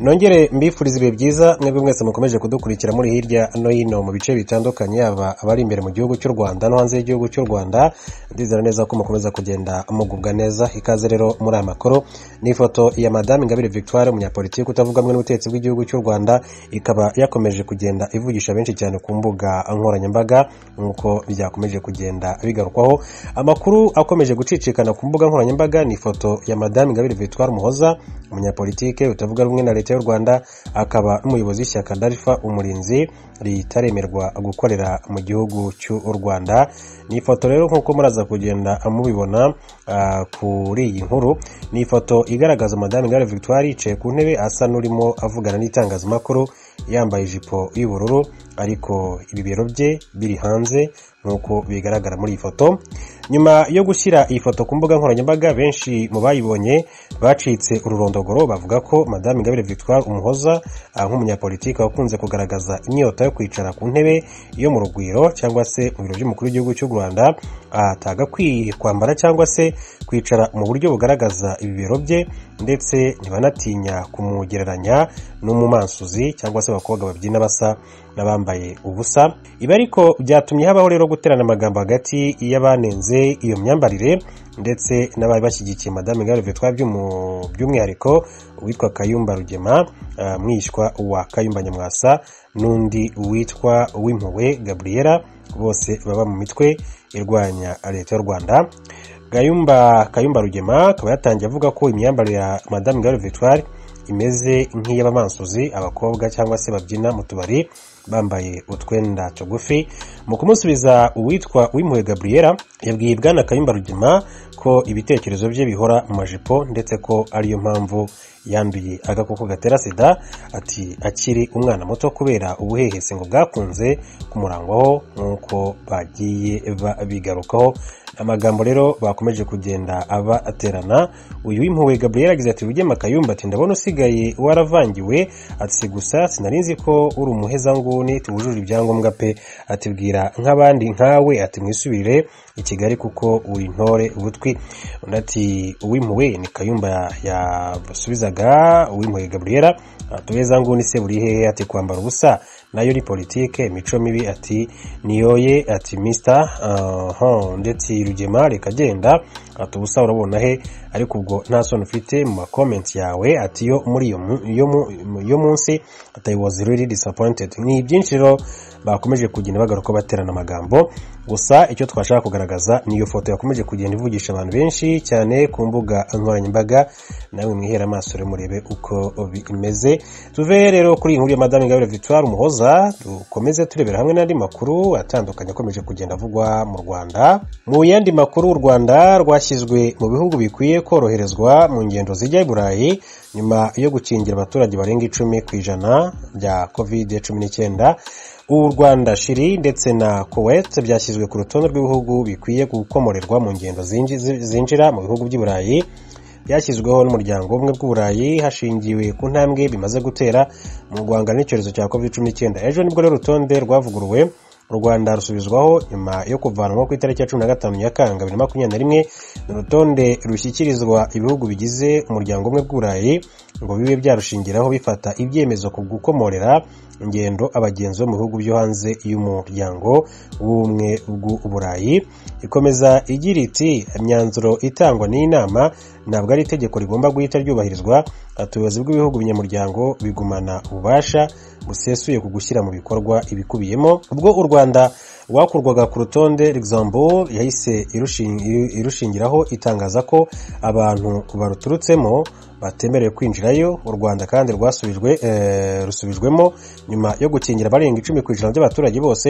nongere mbifuriza ibihe byiza mwebwe mwese mukomeje kudukurikira muri hirya no hino mu bice bitandukanye yaba abari imbere mu gihugu cy'u rwanda no hanze y'igihugu cy'u rwanda ndizera neza ko mukomeza kugenda mugubwa neza ikaze rero muri aya makuru ni ifoto ya Madame ingabire victoire umunyapolitiki utavuga rumwe n'ubutegetsi bw'igihugu cy'u rwanda ikaba yakomeje kugenda ivugisha benshi cyane ku mbuga nkoranyambaga nk'uko byakomeje kugenda bigarukwaho amakuru akomeje gucicikana ku mbuga nkoranyambaga ni ifoto ya Madame ingabire victoire muhoza umunyapolitike utavuga rumwe na leta y'u Rwanda akaba n'umuyobozi w'ishyaka Dalfa Umurinzi ritaremerwa gukorera mu gihugu cy'u Rwanda ni ifoto rero nk'uko muraza kugenda mubibona ah, kuri iyi nkuru ni ifoto igaragaza madame Ingabire Victoire yicaye ku ntebe asa n'urimo avugana n'itangazamakuru yambaye ijipo y'ubururu ariko ibibero bye biri hanze nk'uko bigaragara muri iyi foto nyuma yo gushyira iyi foto ku mbuga nkoranyambaga benshi mu bayibonye bacitse ururondogoro bavuga ko madame ingabire victoire umuhoza ah, nk'umunyapolitiki wakunze kugaragaza inyota yo kwicara ku ntebe yo mu rugwiro cyangwa se mu biro by'umukuru w'igihugu cy'u rwanda atagakwiye kwambara cyangwa se kwicara mu buryo bugaragaza ibibero bye ndetse ntibanatinya kumugereranya n'umumansuzi cyangwa se abakobwa babyina basa n'abambaye ubusa ibi ariko byatumye habaho rero guterana amagambo hagati y'abanenze iyo myambarire ndetse n'abari bashyigikiye madame Gare Victoire by'umwihariko uwitwa Kayumba Rugema ah, mwishywa wa Kayumba Nyamwasa n'undi witwa Uwimpuwe Gabriela bose baba mu mitwe irwanya leta y'u Rwanda Kayumba Kayumba Rugema akaba yatangiye avuga ko imyambarire ya madame Gare Victoire imeze nk'iy'abamansuzi abakobwa cyangwa se babyina mu tubari bambaye utwenda tugufi mu kumusubiza uwitwa uwimpuhwe Gabriela yabwiye bwana kayumba rugema ko ibitekerezo bye bihora mu majipo ndetse ko ariyo mpamvu yanduye agakoko gatera sida ati akiri umwana muto kubera ubuhehese ngo bwakunze kumurangwaho nk'uko bagiye bigarukaho amagambo rero bakomeje kugenda aba aterana uyu w'impuhwe gabriel agize ati rugema kayumba ati ndabona usigaye waravangiwe ati gusa sinari nzi ko uri umuheza nguni tuwujuje ibyangombwa pe atibwira nk'abandi nkawe ati mwisubirire i kigali kuko uri ntore ubutwi undi ati uw'impuhwe ni kayumba yasubizaga uw'impuhwe gabriel ati nguni se buri hehe ati kwambara ubusa nayo uri politike mico mibi ati niyoye ati misita ndetse rugema reka genda ati ubusa urabona he ariko ubwo nta soni ufite mu makomenti yawe ati yo muri iyo munsi ati i was disappointed ni byinshi rero bakomeje kugenda bagaruka baterana amagambo gusa icyo twashaka kugaragaza niyo foto yakomeje kugenda ivugisha abantu benshi cyane ku mbuga nkoranyambaga nawe mwihere amaso rero murebe uko bimeze tuve rero kuri iyi nkuru ya madame Gabriel Victoire Umuhoza dukomeze turebera hamwe n'andi makuru atandukanye akomeje kugenda avugwa mu Rwanda mu yandi makuru u Rwanda rwashyizwe mu bihugu bikwiye koroherezwa mu ngendo zijya i Burayi nyuma yo gukingira abaturage barenga icumi ku ijana bya covid cumi n'icyenda u Rwanda Shiri ndetse na Kuwait byashyizwe ku rutonde rw'ibihugu bikwiye gukomorerwa mu ngendo zinjira mu bihugu by'i Burayi byashyizweho n'umuryango umwe bw'uburayi hashingiwe ku ntambwe bimaze gutera mu guhangana n'icyorezo cya covid cumi n'icyenda ejo nibwo rero urutonde rwavuguruwe u rwanda rusubizwaho nyuma yo kuvanwa ku itariki ya cumi na gatanu nyakanga bibiri na makumyabiri na rimwe urutonde rushyikirizwa ibihugu bigize umuryango umwe bw'uburayi ngo bibe byarushingiraho bifata ibyemezo ku gukomorera ingendo abagenzi bo mu bihugu byo hanze y'umuryango w'ubumwe bw'uburayi ikomeza igira iti imyanzuro itangwa n'iyi nama ntabwo ari itegeko rigomba guhita ryubahirizwa ubuyobozi bw'ibihugu binyamuryango bigumana ububasha busesuye ku gushyira mu bikorwa ibikubiyemo ubwo u rwanda wakurwaga ku rutonde Luxembourg yahise irushingiraho itangaza ko abantu baruturutsemo batemerewe kwinjirayo u rwanda kandi rwasubijwe eh, rusubijwemo nyuma yo gukingira barenga icumi ku ijana by'abaturage bose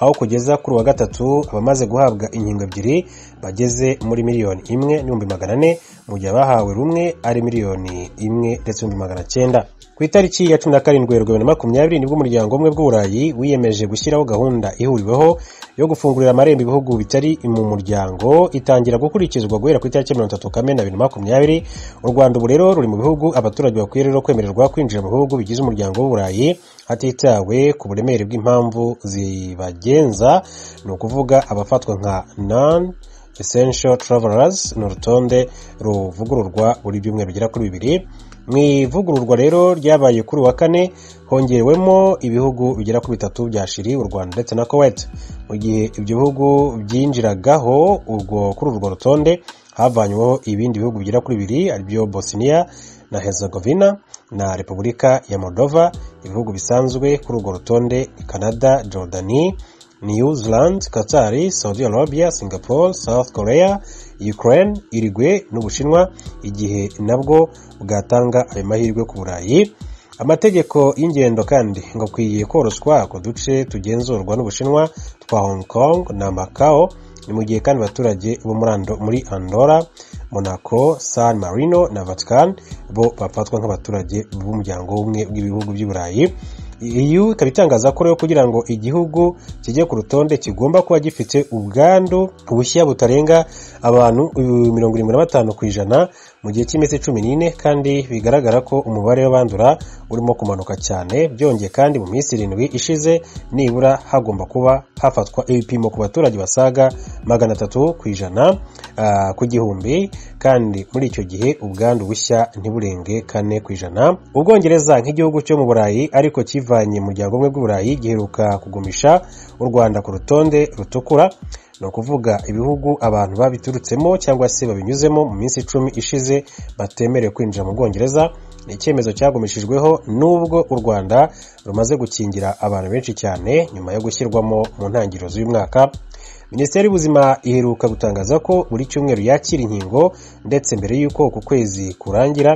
aho kugeza kuri wa gatatu abamaze guhabwa inkingo ebyiri bageze muri miliyoni imwe n'ibihumbi magana ane mu gihe abahawe rumwe ari miliyoni imwe ndetse n'ibihumbi magana cyenda ku itariki ya cumi na karindwi bibiri na makumyabiri nibwo umuryango umwe bw'uburayi wiyemeje gushyiraho gahunda ihuriweho yo gufungurira amarembo ibihugu bitari mu muryango itangira gukurikizwa guhera ku itariki mirongo itatu kamena bibiri na makumyabiri u rwanda ubu rero ruri mu bihugu abaturage bakwiye rero kwemererwa kwinjira mu bihugu bigize umuryango w'uburayi hatitawe ku buremere bw'impamvu zibagenza ni ukuvuga abafatwa nka non essential travelers ni urutonde ruvugururwa buri byumweru bigera kuri bibiri mu ivugururwa rero ryabaye kuri wa kane hongewemo ibihugu bigera ku bitatu bya shiri u rwanda ndetse na kuwait mu gihe ibyo bihugu byinjiragaho urwo kuri urwo rutonde havanyweho ibindi bihugu bigera kuri bibiri aribyo bosniya na hezegovina na repubulika ya moldova ibihugu bisanzwe kuri urwo rutonde ni canada jordani Newzealand, Qatar, Saudi Arabia, Singapore, South Korea, Ukraine, irigwe n'Ubushinwa igihe nabwo bwatanga ayo mahirwe ku Burayi amategeko y'ingendo kandi ngo akwiye koroswa ku duce tugenzurwa n'Ubushinwa twa Hong Kong na Macau ni mu gihe kandi abaturage bo muri Andorra Monaco San Marino na Vatican bo bafatwa nk'abaturage b'umuryango w'ubumwe bw'ibihugu by'i Burayi EU ikaba itangaza ko rero kugira ngo igihugu kijye ku rutonde kigomba kuba gifite ubwandu bushya butarenga abantu uh, mirongo irindwi na batanu ku ijana mu gihe cy'iminsi cumi n'ine kandi bigaragara ko umubare w'abandura urimo kumanuka cyane byongeye kandi mu minsi irindwi ishize nibura hagomba kuba hafatwa ibipimo ku baturage basaga magana atatu ku ijana ah, ku gihumbi kandi muri icyo gihe ubwandu bushya ntiburenge kane ku ijana ubwongereza nk'igihugu cyo mu burayi ariko kivanye mu muryango umwe bw'uburayi giheruka kugumisha u rwanda ku rutonde rutukura ni ukuvuga ibihugu abantu babiturutsemo cyangwa se babinyuzemo mu minsi icumi ishize batemerewe kwinjira mu Bwongereza ni icyemezo cyagumishijweho n'ubwo u Rwanda rumaze gukingira abantu benshi cyane nyuma yo gushyirwamo mu ntangiriro z'uyu mwaka minisiteri y'ubuzima iheruka gutangaza ko buri cyumweru yakira inkingo ndetse mbere y'uko uku kwezi kurangira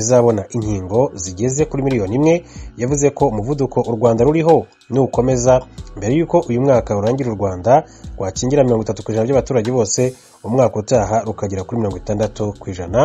izabona inkingo zigeze kuri miliyoni imwe yavuze ko umuvuduko u rwanda ruriho nukomeza mbere y'uko uyu mwaka urangira u rwanda rwakingira mirongo itatu ku ijana by'abaturage bose umwaka utaha rukagera kuri mirongo itandatu ku ijana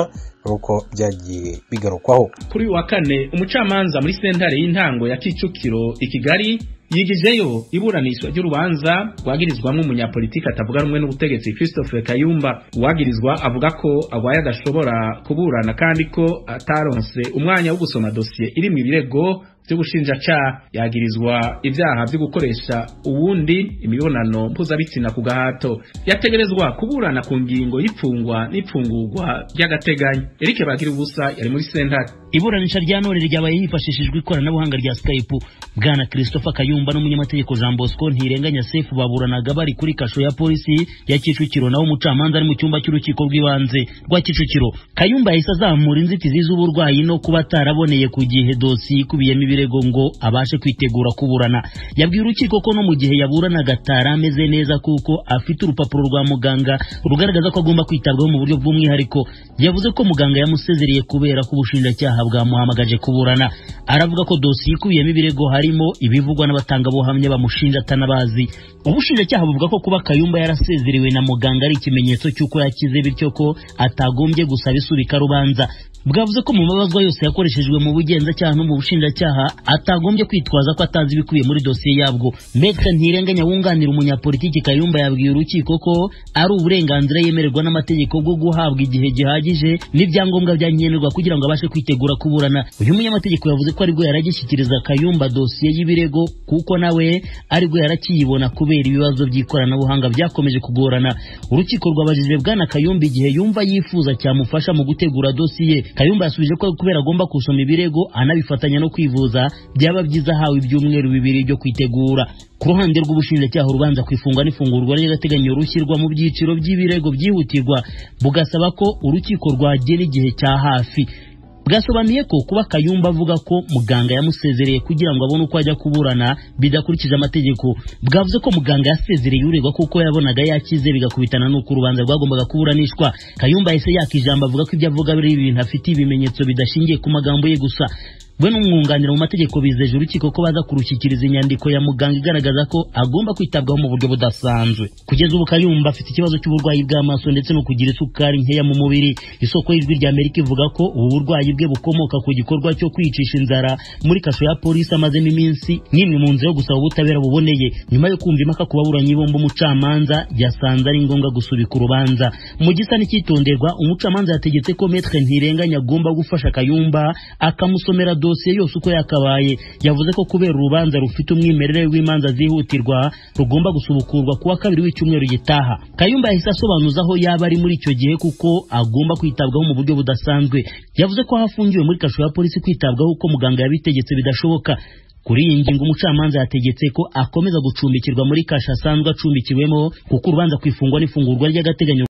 nk'uko byagiye bigarukwaho kuri uyu wa kane umucamanza muri sentare y'intango ya kicukiro i kigali yigijeyo iburanishwa ry'urubanza rwagirizwamo umunyapolitiki atavuga rumwe n'ubutegetsi Christopher Kayumba uwagirizwa avuga ko abaye adashobora kuburana kandi ko ataronse umwanya wo gusoma dosiye iri mu birego by'ubushinjaca yagirizwa ibyaha byo gukoresha uwundi imibonano mpuzabitsina ku gahato yategerezwa kuburana ku ngingo y'ipfungwa n'ipfungurwa ry'agateganyo Eric Bagira ubusa yari muri sentare iburanisha rya none ryabaye hifashishijwe ikoranabuhanga rya Skype bwana Christopher Kayumba Kayumba n'umunyamategeko Jean Bosco Ntirenganya Sefu baburanaga bari kuri kasho ya polisi ya Kicukiro naho umucamanza ari mu cyumba cy'urukiko rw'ibanze rwa Kicukiro Kayumba yahise azamura inzitizi z'uburwayi no kuba ataraboneye ku gihe dosi ikubiyemo ibirego ngo abashe kwitegura kuburana yabwiye urukiko ko no mu gihe yaburanaga atari ameze neza kuko afite urupapuro rwa muganga rugaragaza ko agomba kwitabwaho mu buryo bw'umwihariko yavuze ko muganga yamusezereye kubera ko ubushinjacyaha bwamuhamagaje kuburana aravuga ko dosiye ikubiyemo ibirego harimo ibivugwa n'abatangabuhamya batanga ubuhamya bamushinja atanabazi ubushinjacyaha buvuga ko kuba kayumba yarasezerewe na muganga ari ikimenyetso cy'uko yakize bityo ko atagombye gusaba isubika rubanza bwavuze ko mu mabazwa yose yakoreshejwe mu bugenzacyaha no mu bushinjacyaha atagombye kwitwaza ko atanze ibikubiye muri dosiye yabwo Maitre Ntirenganya wunganira umunyapolitiki Kayumba yabwiye urukiko ko ari uburenganzira yemererwa n'amategeko bwo guhabwa igihe gihagije n'ibyangombwa byankenerwa kugira ngo abashe kwitegura kuburana uyu munyamategeko yavuze ko aribwo yaragishyikiriza Kayumba dosiye y'ibirego kuko nawe aribwo yarakiyibona kubera ibibazo by'ikoranabuhanga byakomeje kugorana urukiko rwabajije bwana Kayumba igihe yumva yifuza cyamufasha mu gutegura dosiye Kayumba yasubije ko kubera agomba gusoma ibirego anabifatanya no kwivuza byaba byiza ahawe ibyumweru bibiri byo kwitegura ku ruhande rw'ubushinjacyaha urubanza ku ifunga n'ifungurwa ry'agateganyo rushyirwa mu byiciro by'ibirego byihutirwa bugasaba ko urukiko rwagena igihe cya hafi bwasobanuye ko kuba Kayumba avuga ko muganga yamusezereye kugira ngo abone uko ajya kuburana bidakurikije amategeko bwavuze ko muganga yasezereye uregwa kuko yabonaga yakize bigakubitana n'uko urubanza rwagombaga kuburanishwa Kayumba yahise yakijambo avuga ko ibyo avuga ari ibintu afite ibimenyetso bidashingiye ku magambo ye gusa we n'umwunganira mu mategeko bizeje urukiko ko baza kurushyikiriza inyandiko ya muganga igaragaza ko agomba kwitabwaho mu buryo budasanzwe kugeza ubu kayumba afite ikibazo cy'uburwayi bw'amaso ndetse no kugira isukari nkeya mu mubiri isoko y'ijwi rya amerika ivuga ko ubu burwayi bwe bukomoka ku gikorwa cyo kwicisha inzara muri kasho ya polisi amazemo iminsi n'imwe mu nzira yo gusaba ubutabera buboneye nyuma yo kumva impaka ku baburanyi bombi umucamanza yasanze ari ngombwa gusubika urubanza mu gisa n'ikitonderwa umucamanza yategetse ko metre ntirenganya agomba gufasha kayumba akamusomera dosiye yose uko yakabaye yavuze ko kubera urubanza rufite umwimerere w'imanza zihutirwa rugomba gusubukurwa kuwa kabiri w'icyumweru gitaha kayumba yahise asobanuza aho yaba ari muri icyo gihe kuko agomba kwitabwaho mu buryo budasanzwe yavuze ko hafungiwe muri kasho ya polisi kwitabwaho uko muganga yabitegetse bidashoboka kuri iyi ngingo umucamanza yategetse ko akomeza gucumbikirwa muri kasha asanzwe acumbikiwemo kuko urubanza ku ifungwa n'ifungurwa ry'agateganyo